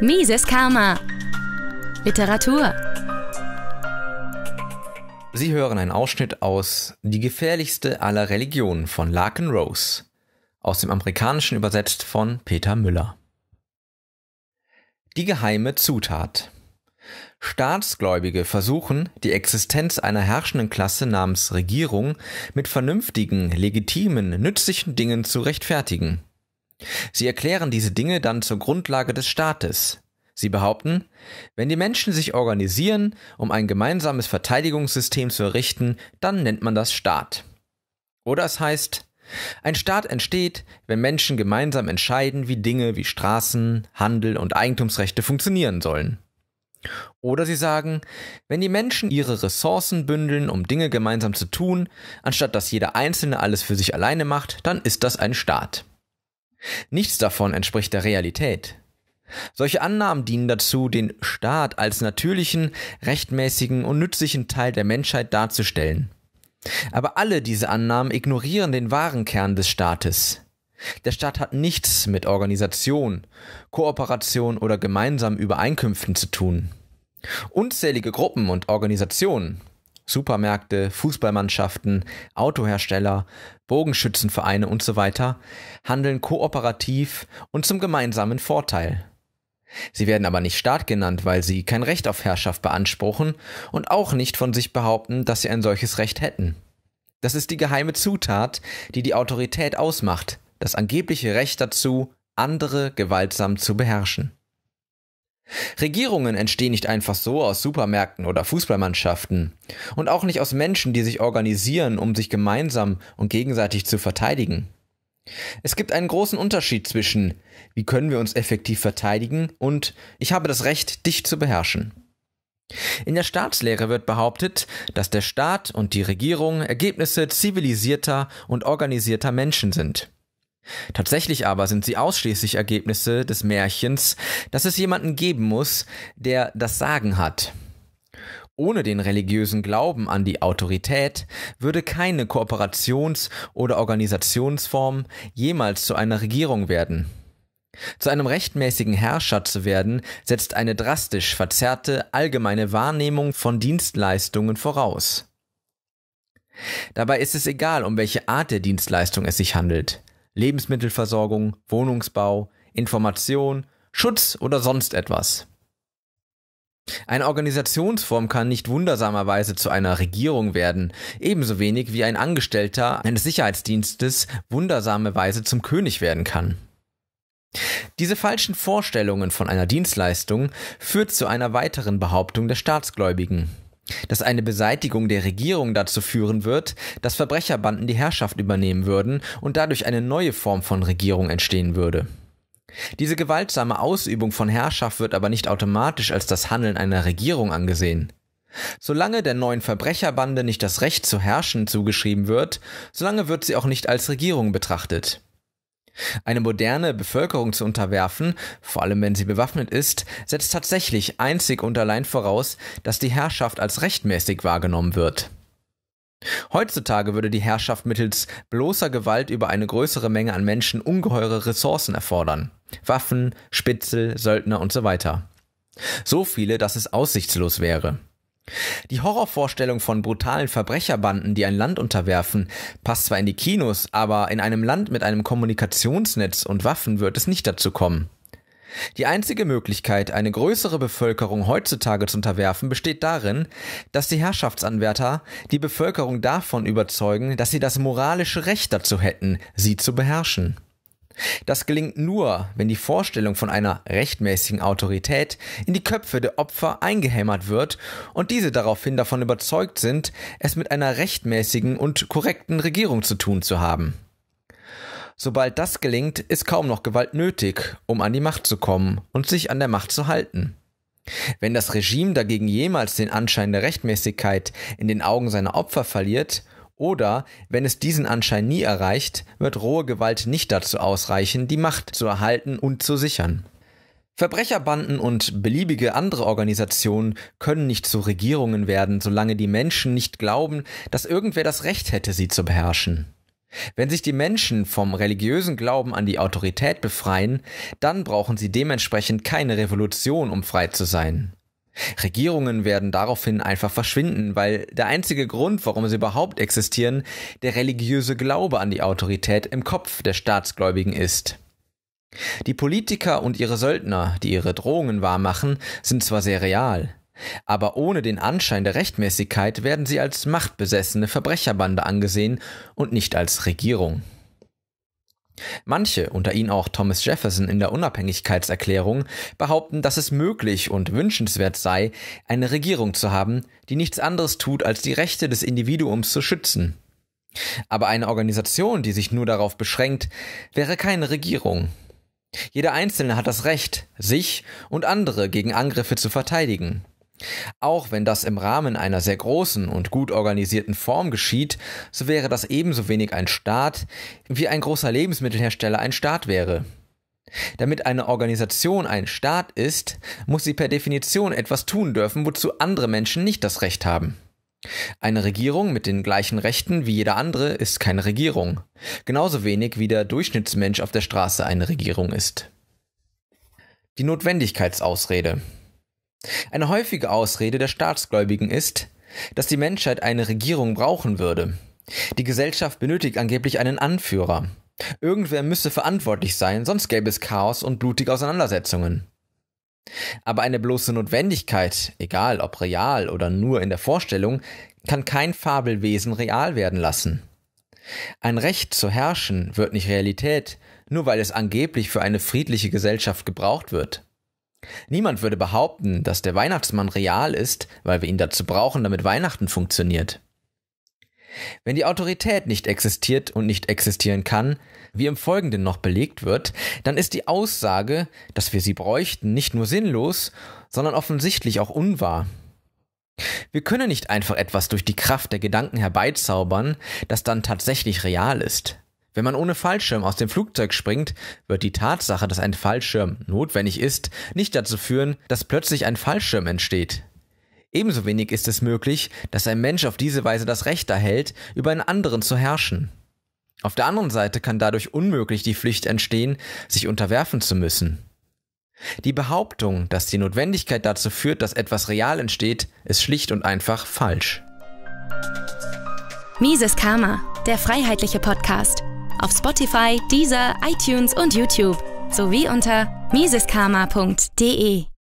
Mises Karma. Literatur. Sie hören einen Ausschnitt aus Die gefährlichste aller Religionen von Larkin Rose, aus dem Amerikanischen übersetzt von Peter Müller. Die geheime Zutat. Staatsgläubige versuchen, die Existenz einer herrschenden Klasse namens Regierung mit vernünftigen, legitimen, nützlichen Dingen zu rechtfertigen. Sie erklären diese Dinge dann zur Grundlage des Staates. Sie behaupten, wenn die Menschen sich organisieren, um ein gemeinsames Verteidigungssystem zu errichten, dann nennt man das Staat. Oder es heißt, ein Staat entsteht, wenn Menschen gemeinsam entscheiden, wie Dinge wie Straßen, Handel und Eigentumsrechte funktionieren sollen. Oder sie sagen, wenn die Menschen ihre Ressourcen bündeln, um Dinge gemeinsam zu tun, anstatt dass jeder Einzelne alles für sich alleine macht, dann ist das ein Staat. Nichts davon entspricht der Realität. Solche Annahmen dienen dazu, den Staat als natürlichen, rechtmäßigen und nützlichen Teil der Menschheit darzustellen. Aber alle diese Annahmen ignorieren den wahren Kern des Staates. Der Staat hat nichts mit Organisation, Kooperation oder gemeinsamen Übereinkünften zu tun. Unzählige Gruppen und Organisationen, Supermärkte, Fußballmannschaften, Autohersteller, Bogenschützenvereine usw. so handeln kooperativ und zum gemeinsamen Vorteil. Sie werden aber nicht Staat genannt, weil sie kein Recht auf Herrschaft beanspruchen und auch nicht von sich behaupten, dass sie ein solches Recht hätten. Das ist die geheime Zutat, die die Autorität ausmacht, das angebliche Recht dazu, andere gewaltsam zu beherrschen. Regierungen entstehen nicht einfach so aus Supermärkten oder Fußballmannschaften und auch nicht aus Menschen, die sich organisieren, um sich gemeinsam und gegenseitig zu verteidigen. Es gibt einen großen Unterschied zwischen wie können wir uns effektiv verteidigen und ich habe das Recht, dich zu beherrschen. In der Staatslehre wird behauptet, dass der Staat und die Regierung Ergebnisse zivilisierter und organisierter Menschen sind. Tatsächlich aber sind sie ausschließlich Ergebnisse des Märchens, dass es jemanden geben muss, der das Sagen hat. Ohne den religiösen Glauben an die Autorität würde keine Kooperations- oder Organisationsform jemals zu einer Regierung werden. Zu einem rechtmäßigen Herrscher zu werden, setzt eine drastisch verzerrte allgemeine Wahrnehmung von Dienstleistungen voraus. Dabei ist es egal, um welche Art der Dienstleistung es sich handelt. Lebensmittelversorgung, Wohnungsbau, Information, Schutz oder sonst etwas. Eine Organisationsform kann nicht wundersamerweise zu einer Regierung werden, ebenso wenig wie ein Angestellter eines Sicherheitsdienstes wundersamerweise zum König werden kann. Diese falschen Vorstellungen von einer Dienstleistung führt zu einer weiteren Behauptung der Staatsgläubigen dass eine Beseitigung der Regierung dazu führen wird, dass Verbrecherbanden die Herrschaft übernehmen würden und dadurch eine neue Form von Regierung entstehen würde. Diese gewaltsame Ausübung von Herrschaft wird aber nicht automatisch als das Handeln einer Regierung angesehen. Solange der neuen Verbrecherbande nicht das Recht zu herrschen zugeschrieben wird, solange wird sie auch nicht als Regierung betrachtet. Eine moderne Bevölkerung zu unterwerfen, vor allem wenn sie bewaffnet ist, setzt tatsächlich einzig und allein voraus, dass die Herrschaft als rechtmäßig wahrgenommen wird. Heutzutage würde die Herrschaft mittels bloßer Gewalt über eine größere Menge an Menschen ungeheure Ressourcen erfordern. Waffen, Spitzel, Söldner und so weiter. So viele, dass es aussichtslos wäre. Die Horrorvorstellung von brutalen Verbrecherbanden, die ein Land unterwerfen, passt zwar in die Kinos, aber in einem Land mit einem Kommunikationsnetz und Waffen wird es nicht dazu kommen. Die einzige Möglichkeit, eine größere Bevölkerung heutzutage zu unterwerfen, besteht darin, dass die Herrschaftsanwärter die Bevölkerung davon überzeugen, dass sie das moralische Recht dazu hätten, sie zu beherrschen. Das gelingt nur, wenn die Vorstellung von einer rechtmäßigen Autorität in die Köpfe der Opfer eingehämmert wird und diese daraufhin davon überzeugt sind, es mit einer rechtmäßigen und korrekten Regierung zu tun zu haben. Sobald das gelingt, ist kaum noch Gewalt nötig, um an die Macht zu kommen und sich an der Macht zu halten. Wenn das Regime dagegen jemals den Anschein der Rechtmäßigkeit in den Augen seiner Opfer verliert oder, wenn es diesen Anschein nie erreicht, wird rohe Gewalt nicht dazu ausreichen, die Macht zu erhalten und zu sichern. Verbrecherbanden und beliebige andere Organisationen können nicht zu Regierungen werden, solange die Menschen nicht glauben, dass irgendwer das Recht hätte, sie zu beherrschen. Wenn sich die Menschen vom religiösen Glauben an die Autorität befreien, dann brauchen sie dementsprechend keine Revolution, um frei zu sein. Regierungen werden daraufhin einfach verschwinden, weil der einzige Grund, warum sie überhaupt existieren, der religiöse Glaube an die Autorität im Kopf der Staatsgläubigen ist. Die Politiker und ihre Söldner, die ihre Drohungen wahrmachen, sind zwar sehr real, aber ohne den Anschein der Rechtmäßigkeit werden sie als machtbesessene Verbrecherbande angesehen und nicht als Regierung. Manche, unter ihnen auch Thomas Jefferson in der Unabhängigkeitserklärung, behaupten, dass es möglich und wünschenswert sei, eine Regierung zu haben, die nichts anderes tut, als die Rechte des Individuums zu schützen. Aber eine Organisation, die sich nur darauf beschränkt, wäre keine Regierung. Jeder Einzelne hat das Recht, sich und andere gegen Angriffe zu verteidigen. Auch wenn das im Rahmen einer sehr großen und gut organisierten Form geschieht, so wäre das ebenso wenig ein Staat, wie ein großer Lebensmittelhersteller ein Staat wäre. Damit eine Organisation ein Staat ist, muss sie per Definition etwas tun dürfen, wozu andere Menschen nicht das Recht haben. Eine Regierung mit den gleichen Rechten wie jeder andere ist keine Regierung, genauso wenig wie der Durchschnittsmensch auf der Straße eine Regierung ist. Die Notwendigkeitsausrede eine häufige Ausrede der Staatsgläubigen ist, dass die Menschheit eine Regierung brauchen würde. Die Gesellschaft benötigt angeblich einen Anführer. Irgendwer müsse verantwortlich sein, sonst gäbe es Chaos und blutige Auseinandersetzungen. Aber eine bloße Notwendigkeit, egal ob real oder nur in der Vorstellung, kann kein Fabelwesen real werden lassen. Ein Recht zu herrschen wird nicht Realität, nur weil es angeblich für eine friedliche Gesellschaft gebraucht wird. Niemand würde behaupten, dass der Weihnachtsmann real ist, weil wir ihn dazu brauchen, damit Weihnachten funktioniert. Wenn die Autorität nicht existiert und nicht existieren kann, wie im Folgenden noch belegt wird, dann ist die Aussage, dass wir sie bräuchten, nicht nur sinnlos, sondern offensichtlich auch unwahr. Wir können nicht einfach etwas durch die Kraft der Gedanken herbeizaubern, das dann tatsächlich real ist. Wenn man ohne Fallschirm aus dem Flugzeug springt, wird die Tatsache, dass ein Fallschirm notwendig ist, nicht dazu führen, dass plötzlich ein Fallschirm entsteht. Ebenso wenig ist es möglich, dass ein Mensch auf diese Weise das Recht erhält, über einen anderen zu herrschen. Auf der anderen Seite kann dadurch unmöglich die Pflicht entstehen, sich unterwerfen zu müssen. Die Behauptung, dass die Notwendigkeit dazu führt, dass etwas real entsteht, ist schlicht und einfach falsch. Mises Karma, der freiheitliche Podcast auf Spotify, Deezer, iTunes und YouTube sowie unter miseskarma.de.